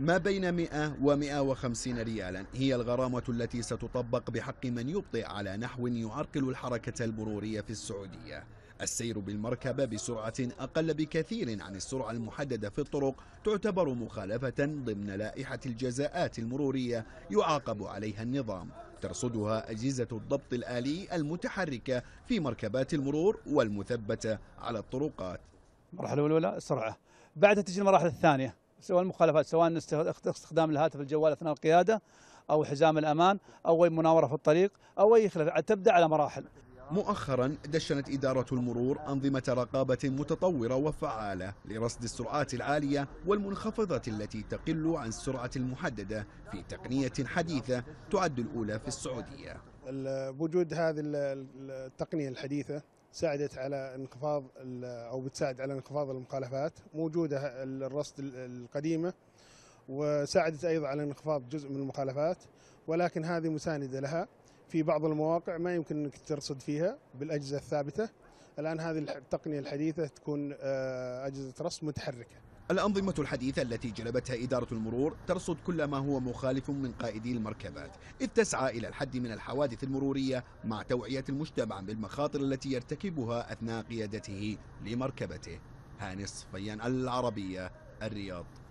ما بين 100 و150 ريالا هي الغرامة التي ستطبق بحق من يبطئ على نحو يعرقل الحركة المرورية في السعودية السير بالمركبة بسرعة أقل بكثير عن السرعة المحددة في الطرق تعتبر مخالفة ضمن لائحة الجزاءات المرورية يعاقب عليها النظام ترصدها أجهزة الضبط الآلي المتحركة في مركبات المرور والمثبتة على الطرقات المرحلة الأولى السرعة بعدها تجي المراحل الثانية سواء المخالفات سواء استخدام الهاتف الجوال اثناء القياده او حزام الامان او اي مناوره في الطريق او اي خلاف تبدا على مراحل. مؤخرا دشنت إدارة المرور أنظمة رقابة متطورة وفعالة لرصد السرعات العالية والمنخفضة التي تقل عن السرعة المحددة في تقنية حديثة تعد الأولى في السعودية. بوجود هذه التقنية الحديثة ساعدت على انخفاض او بتساعد على انخفاض المخالفات موجوده الرصد القديمه وساعدت ايضا على انخفاض جزء من المخالفات ولكن هذه مسانده لها في بعض المواقع ما يمكن انك ترصد فيها بالاجهزه الثابته الان هذه التقنيه الحديثه تكون آه، اجهزه رصد متحركه الأنظمة الحديثة التي جلبتها إدارة المرور ترصد كل ما هو مخالف من قائدي المركبات إذ تسعى إلى الحد من الحوادث المرورية مع توعية المجتمع بالمخاطر التي يرتكبها أثناء قيادته لمركبته هانس الصفيان العربية الرياض